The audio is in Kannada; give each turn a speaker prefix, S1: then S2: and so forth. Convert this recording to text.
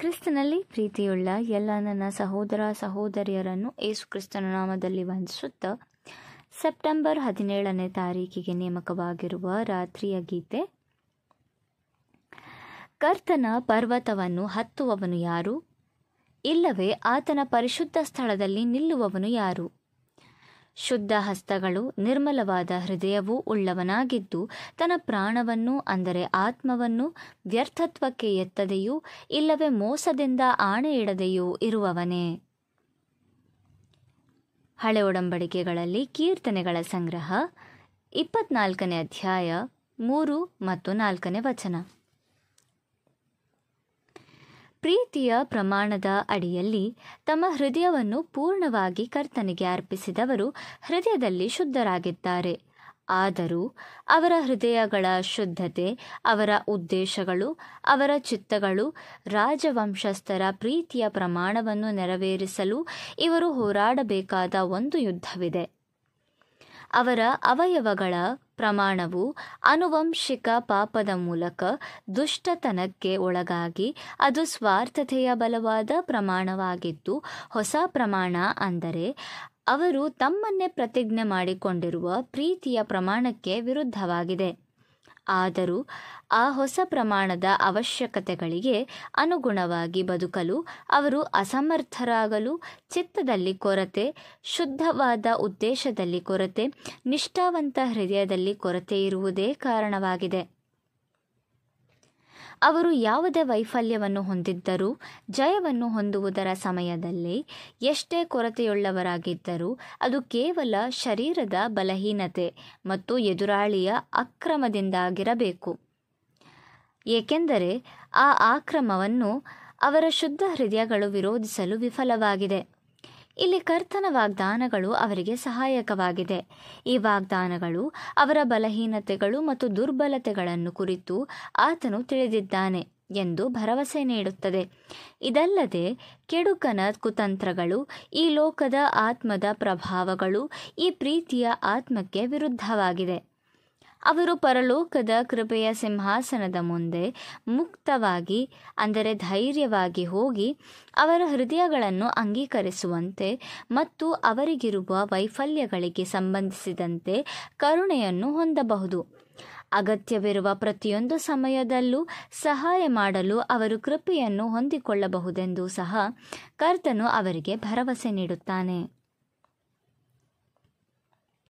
S1: ಕ್ರಿಸ್ತನಲ್ಲಿ ಪ್ರೀತಿಯುಳ್ಳ ಎಲ್ಲ ನನ್ನ ಸಹೋದರ ಸಹೋದರಿಯರನ್ನು ಏಸು ಕ್ರಿಸ್ತನ ನಾಮದಲ್ಲಿ ವಂದಿಸುತ್ತಾ ಸೆಪ್ಟೆಂಬರ್ ಹದಿನೇಳನೇ ತಾರೀಕಿಗೆ ನೇಮಕವಾಗಿರುವ ರಾತ್ರಿಯ ಗೀತೆ ಕರ್ತನ ಪರ್ವತವನ್ನು ಹತ್ತುವವನು ಯಾರು ಇಲ್ಲವೇ ಆತನ ಪರಿಶುದ್ಧ ಸ್ಥಳದಲ್ಲಿ ನಿಲ್ಲುವವನು ಯಾರು ಶುದ್ಧ ಹಸ್ತಗಳು ನಿರ್ಮಲವಾದ ಹೃದಯವೂ ಉಳ್ಳವನಾಗಿದ್ದು ತನ್ನ ಪ್ರಾಣವನ್ನು ಅಂದರೆ ಆತ್ಮವನ್ನು ವ್ಯರ್ಥತ್ವಕ್ಕೆ ಎತ್ತದೆಯೂ ಇಲ್ಲವೇ ಮೋಸದಿಂದ ಆಣೆ ಇಡದೆಯೂ ಇರುವವನೇ ಹಳೆ ಒಡಂಬಡಿಕೆಗಳಲ್ಲಿ ಕೀರ್ತನೆಗಳ ಸಂಗ್ರಹ ಇಪ್ಪತ್ನಾಲ್ಕನೇ ಅಧ್ಯಾಯ ಮೂರು ಮತ್ತು ನಾಲ್ಕನೇ ವಚನ ಪ್ರೀತಿಯ ಪ್ರಮಾಣದ ಅಡಿಯಲ್ಲಿ ತಮ್ಮ ಹೃದಯವನ್ನು ಪೂರ್ಣವಾಗಿ ಕರ್ತನಿಗೆ ಅರ್ಪಿಸಿದವರು ಹೃದಯದಲ್ಲಿ ಶುದ್ಧರಾಗಿದ್ದಾರೆ ಆದರೂ ಅವರ ಹೃದಯಗಳ ಶುದ್ಧತೆ ಅವರ ಉದ್ದೇಶಗಳು ಅವರ ಚಿತ್ತಗಳು ರಾಜವಂಶಸ್ಥರ ಪ್ರೀತಿಯ ಪ್ರಮಾಣವನ್ನು ನೆರವೇರಿಸಲು ಇವರು ಹೋರಾಡಬೇಕಾದ ಒಂದು ಯುದ್ಧವಿದೆ ಅವರ ಅವಯವಗಳ ಪ್ರಮಾಣವು ಆನುವಂಶಿಕ ಪಾಪದ ಮೂಲಕ ದುಷ್ಟತನಕ್ಕೆ ಒಳಗಾಗಿ ಅದು ಸ್ವಾರ್ಥತೆಯ ಬಲವಾದ ಪ್ರಮಾಣವಾಗಿದ್ದು ಹೊಸ ಪ್ರಮಾಣ ಅಂದರೆ ಅವರು ತಮ್ಮನ್ನೇ ಪ್ರತಿಜ್ಞೆ ಮಾಡಿಕೊಂಡಿರುವ ಪ್ರೀತಿಯ ಪ್ರಮಾಣಕ್ಕೆ ವಿರುದ್ಧವಾಗಿದೆ ಆದರೂ ಆ ಹೊಸ ಪ್ರಮಾಣದ ಅವಶ್ಯಕತೆಗಳಿಗೆ ಅನುಗುಣವಾಗಿ ಬದುಕಲು ಅವರು ಅಸಮರ್ಥರಾಗಲು ಚಿತ್ತದಲ್ಲಿ ಕೊರತೆ ಶುದ್ಧವಾದ ಉದ್ದೇಶದಲ್ಲಿ ಕೊರತೆ ನಿಷ್ಠಾವಂತ ಹೃದಯದಲ್ಲಿ ಕೊರತೆ ಇರುವುದೇ ಕಾರಣವಾಗಿದೆ ಅವರು ಯಾವುದೇ ವೈಫಲ್ಯವನ್ನು ಹೊಂದಿದ್ದರೂ ಜಯವನ್ನು ಹೊಂದುವುದರ ಸಮಯದಲ್ಲಿ ಎಷ್ಟೇ ಕೊರತೆಯುಳ್ಳವರಾಗಿದ್ದರೂ ಅದು ಕೇವಲ ಶರೀರದ ಬಲಹೀನತೆ ಮತ್ತು ಎದುರಾಳಿಯ ಅಕ್ರಮದಿಂದಾಗಿರಬೇಕು ಏಕೆಂದರೆ ಆ ಆಕ್ರಮವನ್ನು ಅವರ ಶುದ್ಧ ಹೃದಯಗಳು ವಿರೋಧಿಸಲು ವಿಫಲವಾಗಿದೆ ಇಲ್ಲಿ ಕರ್ತನ ವಾಗ್ದಾನಗಳು ಅವರಿಗೆ ಸಹಾಯಕವಾಗಿದೆ ಈ ವಾಗ್ದಾನಗಳು ಅವರ ಬಲಹೀನತೆಗಳು ಮತ್ತು ದುರ್ಬಲತೆಗಳನ್ನು ಕುರಿತು ಆತನು ತಿಳಿದಿದ್ದಾನೆ ಎಂದು ಭರವಸೆ ನೀಡುತ್ತದೆ ಇದಲ್ಲದೆ ಕೆಡುಕನ ಕುತಂತ್ರಗಳು ಈ ಲೋಕದ ಆತ್ಮದ ಪ್ರಭಾವಗಳು ಈ ಪ್ರೀತಿಯ ಆತ್ಮಕ್ಕೆ ವಿರುದ್ಧವಾಗಿದೆ ಅವರು ಪರಲೋಕದ ಕೃಪೆಯ ಸಿಂಹಾಸನದ ಮುಂದೆ ಮುಕ್ತವಾಗಿ ಅಂದರೆ ಧೈರ್ಯವಾಗಿ ಹೋಗಿ ಅವರ ಹೃದಯಗಳನ್ನು ಅಂಗೀಕರಿಸುವಂತೆ ಮತ್ತು ಅವರಿಗಿರುವ ವೈಫಲ್ಯಗಳಿಗೆ ಸಂಬಂಧಿಸಿದಂತೆ ಕರುಣೆಯನ್ನು ಹೊಂದಬಹುದು ಅಗತ್ಯವಿರುವ ಪ್ರತಿಯೊಂದು ಸಮಯದಲ್ಲೂ ಸಹಾಯ ಮಾಡಲು ಅವರು ಕೃಪೆಯನ್ನು ಹೊಂದಿಕೊಳ್ಳಬಹುದೆಂದು ಸಹ ಕರ್ತನು ಅವರಿಗೆ ಭರವಸೆ ನೀಡುತ್ತಾನೆ